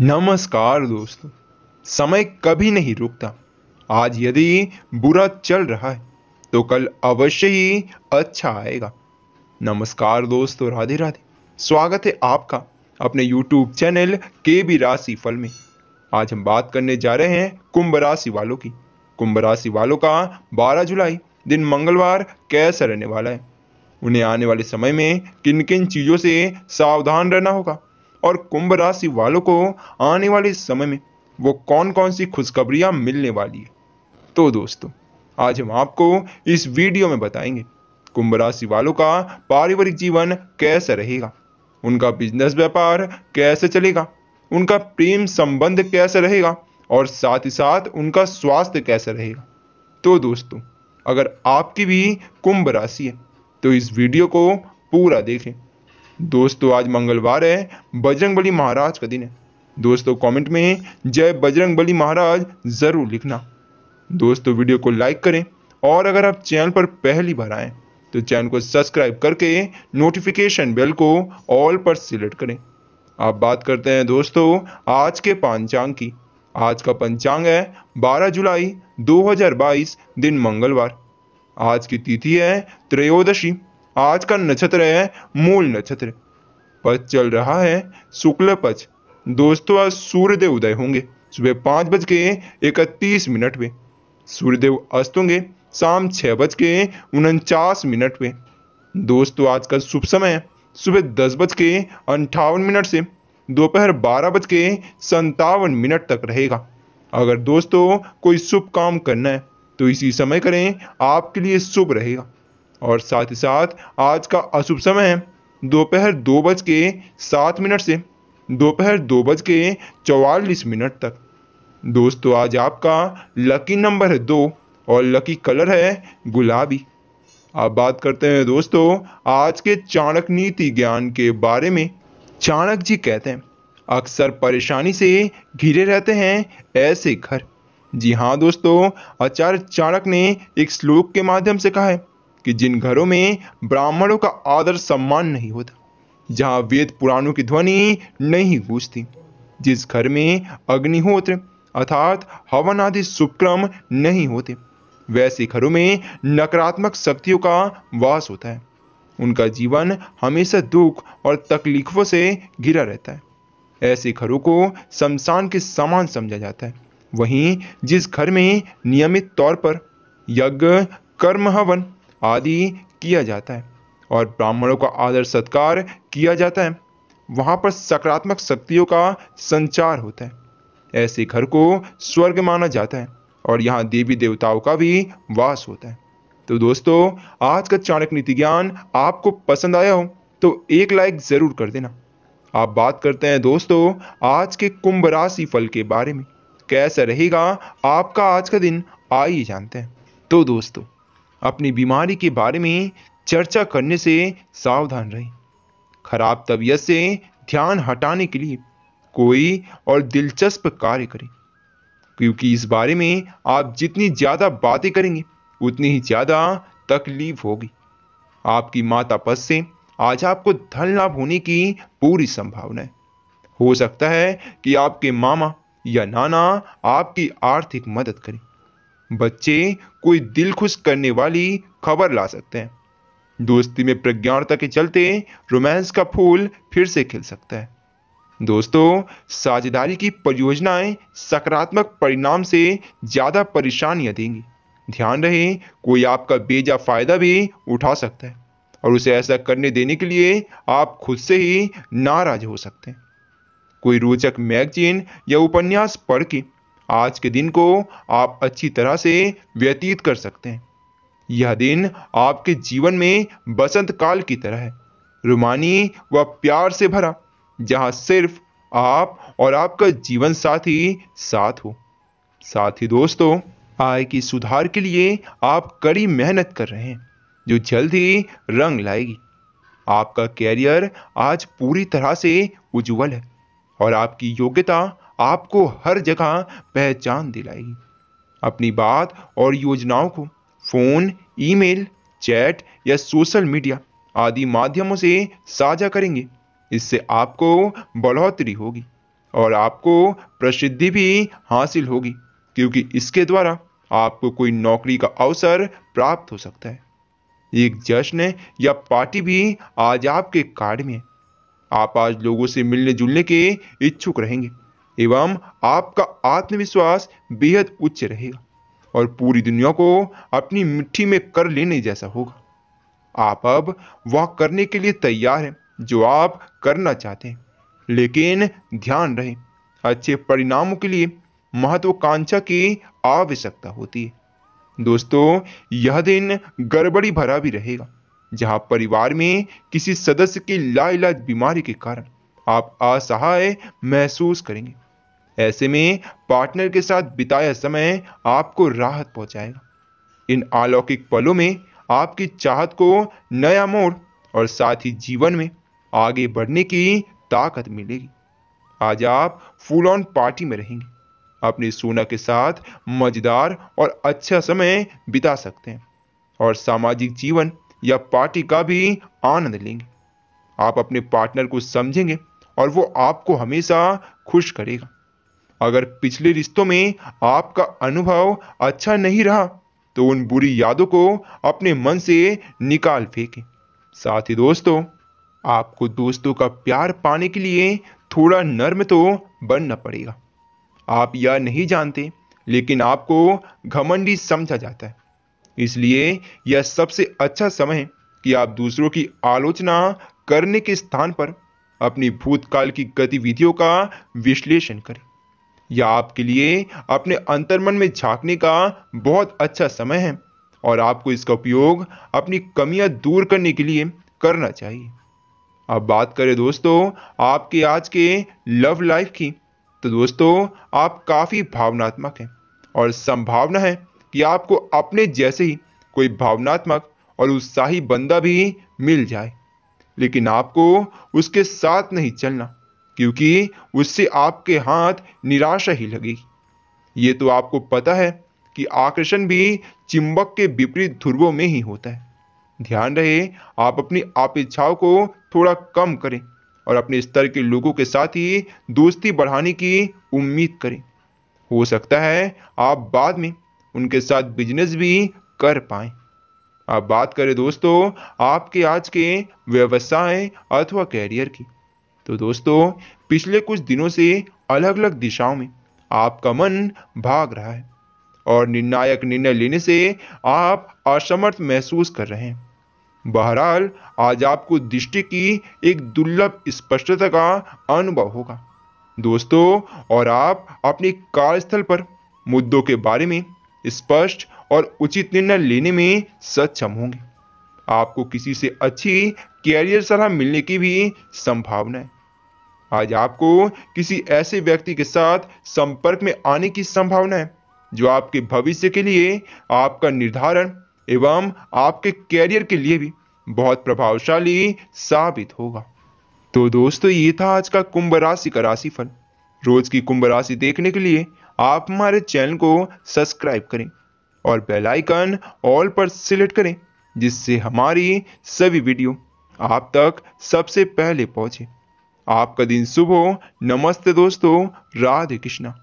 नमस्कार दोस्तों समय कभी नहीं रुकता आज यदि बुरा चल रहा है तो कल अवश्य ही अच्छा आएगा नमस्कार दोस्तों राधे राधे स्वागत है आपका अपने YouTube चैनल के बी राशि फल में आज हम बात करने जा रहे हैं कुंभ राशि वालों की कुंभ राशि वालों का 12 जुलाई दिन मंगलवार कैसा रहने वाला है उन्हें आने वाले समय में किन किन चीज़ों से सावधान रहना होगा और कुंभ राशि वालों को आने वाले समय में वो कौन कौन सी खुशखबरियां मिलने वाली है तो दोस्तों आज हम आपको इस वीडियो में बताएंगे कुंभ राशि वालों का पारिवारिक जीवन कैसा रहेगा उनका बिजनेस व्यापार कैसे चलेगा उनका प्रेम संबंध कैसे रहेगा और साथ ही साथ उनका स्वास्थ्य कैसा रहेगा तो दोस्तों अगर आपकी भी कुंभ राशि है तो इस वीडियो को पूरा देखें दोस्तों आज मंगलवार है बजरंगबली महाराज का दिन है दोस्तों कमेंट में जय बजरंगबली महाराज ज़रूर लिखना दोस्तों वीडियो को लाइक करें और अगर आप चैनल पर पहली बार आए तो चैनल को सब्सक्राइब करके नोटिफिकेशन बेल को ऑल पर सिलेक्ट करें आप बात करते हैं दोस्तों आज के पंचांग की आज का पंचांग है 12 जुलाई 2022 दिन मंगलवार आज की तिथि है त्रयोदशी आज का नक्षत्र है मूल नक्षत्र पथ चल रहा है शुक्ल पक्ष दोस्तों आज सूर्यदेव उदय होंगे सुबह पांच बज के इकतीस मिनट पे सूर्यदेव अस्त होंगे शाम छह बज के उनचास मिनट पे दोस्तों आज का शुभ समय सुबह दस बज के अंठावन मिनट से दोपहर बारह बज के संतावन मिनट तक रहेगा अगर दोस्तों कोई शुभ काम करना है तो इसी समय करें आपके लिए शुभ रहेगा और साथ ही साथ आज का अशुभ समय है दोपहर दो बज के सात मिनट से दोपहर दो बज के चौवालीस मिनट तक दोस्तों आज आपका लकी नंबर है दो और लकी कलर है गुलाबी अब बात करते हैं दोस्तों आज के चाणक नीति ज्ञान के बारे में चाणक जी कहते हैं अक्सर परेशानी से घिरे रहते हैं ऐसे घर जी हाँ दोस्तों आचार्य चाणक ने एक श्लोक के माध्यम से कहा है कि जिन घरों में ब्राह्मणों का आदर सम्मान नहीं होता जहां वेद पुराणों की ध्वनि नहीं गूंजती जिस घर में अग्निहोत्र अर्थात हवन आदि सुक्रम नहीं होते वैसे घरों में नकारात्मक शक्तियों का वास होता है उनका जीवन हमेशा दुख और तकलीफों से घिरा रहता है ऐसे घरों को शमशान के समान समझा जाता है वहीं जिस घर में नियमित तौर पर यज्ञ कर्म हवन आदि किया जाता है और ब्राह्मणों का आदर सत्कार किया जाता है वहाँ पर सकारात्मक शक्तियों का संचार होता है ऐसे घर को स्वर्ग माना जाता है और यहाँ देवी देवताओं का भी वास होता है तो दोस्तों आज का चाणक्य नीति ज्ञान आपको पसंद आया हो तो एक लाइक ज़रूर कर देना आप बात करते हैं दोस्तों आज के कुंभ राशि फल के बारे में कैसा रहेगा आपका आज का दिन आइए जानते हैं तो दोस्तों अपनी बीमारी के बारे में चर्चा करने से सावधान रहें खराब तबीयत से ध्यान हटाने के लिए कोई और दिलचस्प कार्य करें क्योंकि इस बारे में आप जितनी ज़्यादा बातें करेंगे उतनी ही ज़्यादा तकलीफ होगी आपकी माता पद से आज आपको धन लाभ होने की पूरी संभावना है हो सकता है कि आपके मामा या नाना आपकी आर्थिक मदद करें बच्चे कोई दिल खुश करने वाली खबर ला सकते हैं दोस्ती में प्रज्ञानता के चलते रोमांस का फूल फिर से खिल सकता है दोस्तों साझेदारी की परियोजनाएं सकारात्मक परिणाम से ज़्यादा परेशानियां देंगी ध्यान रहे कोई आपका बेजा फायदा भी उठा सकता है और उसे ऐसा करने देने के लिए आप खुद से ही नाराज हो सकते हैं कोई रोचक मैगजीन या उपन्यास पढ़ के आज के दिन को आप अच्छी तरह से व्यतीत कर सकते हैं यह दिन आपके जीवन में बसंत काल की तरह है रुमानी व प्यार से भरा जहां सिर्फ आप और आपका जीवन साथी साथ हो साथ ही दोस्तों आय की सुधार के लिए आप कड़ी मेहनत कर रहे हैं जो जल्द ही रंग लाएगी आपका कैरियर आज पूरी तरह से उज्जवल है और आपकी योग्यता आपको हर जगह पहचान दिलाएगी अपनी बात और योजनाओं को फोन ईमेल, चैट या सोशल मीडिया आदि माध्यमों से साझा करेंगे इससे आपको बढ़ोतरी होगी और आपको प्रसिद्धि भी हासिल होगी क्योंकि इसके द्वारा आपको कोई नौकरी का अवसर प्राप्त हो सकता है एक जश्न या पार्टी भी आज आपके कार्ड में आप आज लोगों से मिलने जुलने के इच्छुक रहेंगे एवं आपका आत्मविश्वास बेहद उच्च रहेगा और पूरी दुनिया को अपनी मिट्टी में कर लेने जैसा होगा आप अब वह करने के लिए तैयार हैं जो आप करना चाहते हैं लेकिन ध्यान रहे अच्छे परिणामों के लिए महत्वाकांक्षा की आवश्यकता होती है दोस्तों यह दिन गड़बड़ी भरा भी रहेगा जहां परिवार में किसी सदस्य की लाइलाज बीमारी के कारण आप असहाय महसूस करेंगे ऐसे में पार्टनर के साथ बिताया समय आपको राहत पहुंचाएगा इन अलौकिक पलों में आपकी चाहत को नया मोड़ और साथ ही जीवन में आगे बढ़ने की ताकत मिलेगी आज आप फुल ऑन पार्टी में रहेंगे अपनी सोना के साथ मजेदार और अच्छा समय बिता सकते हैं और सामाजिक जीवन या पार्टी का भी आनंद लेंगे आप अपने पार्टनर को समझेंगे और वो आपको हमेशा खुश करेगा अगर पिछले रिश्तों में आपका अनुभव अच्छा नहीं रहा तो उन बुरी यादों को अपने मन से निकाल फेंकें साथ ही दोस्तों आपको दोस्तों का प्यार पाने के लिए थोड़ा नर्म तो बनना पड़ेगा आप यह नहीं जानते लेकिन आपको घमंडी समझा जाता है इसलिए यह सबसे अच्छा समय है कि आप दूसरों की आलोचना करने के स्थान पर अपनी भूतकाल की गतिविधियों का विश्लेषण करें यह आपके लिए अपने अंतर्मन में झांकने का बहुत अच्छा समय है और आपको इसका उपयोग अपनी कमियां दूर करने के लिए करना चाहिए अब बात करें दोस्तों आपके आज के लव लाइफ की तो दोस्तों आप काफ़ी भावनात्मक हैं और संभावना है कि आपको अपने जैसे ही कोई भावनात्मक और उत्साही बंदा भी मिल जाए लेकिन आपको उसके साथ नहीं चलना क्योंकि उससे आपके हाथ निराशा ही लगी ये तो आपको पता है कि आकर्षण भी चिंबक के विपरीत ध्रुवों में ही होता है ध्यान रहे आप अपनी अपेक्षाओं को थोड़ा कम करें और अपने स्तर के लोगों के साथ ही दोस्ती बढ़ाने की उम्मीद करें हो सकता है आप बाद में उनके साथ बिजनेस भी कर पाए अब बात करें दोस्तों आपके आज के व्यवसाय अथवा कैरियर की तो दोस्तों पिछले कुछ दिनों से अलग अलग दिशाओं में आपका मन भाग रहा है और निर्णायक निर्णय लेने से आप असमर्थ महसूस कर रहे हैं बहरहाल आज आपको दृष्टि की एक दुर्लभ स्पष्टता का अनुभव होगा दोस्तों और आप अपने कार्यस्थल पर मुद्दों के बारे में स्पष्ट और उचित निर्णय लेने में सक्षम होंगे आपको किसी से अच्छी कैरियर सलाह मिलने की भी संभावना है आज आपको किसी ऐसे व्यक्ति के साथ संपर्क में आने की संभावना है जो आपके भविष्य के लिए आपका निर्धारण एवं आपके कैरियर के लिए भी बहुत प्रभावशाली साबित होगा तो दोस्तों ये था आज का कुंभ राशि का राशिफल रोज की कुंभ राशि देखने के लिए आप हमारे चैनल को सब्सक्राइब करें और बेल आइकन ऑल पर सिलेक्ट करें जिससे हमारी सभी वीडियो आप तक सबसे पहले पहुंचे आपका दिन शुभ हो नमस्ते दोस्तों राधे कृष्णा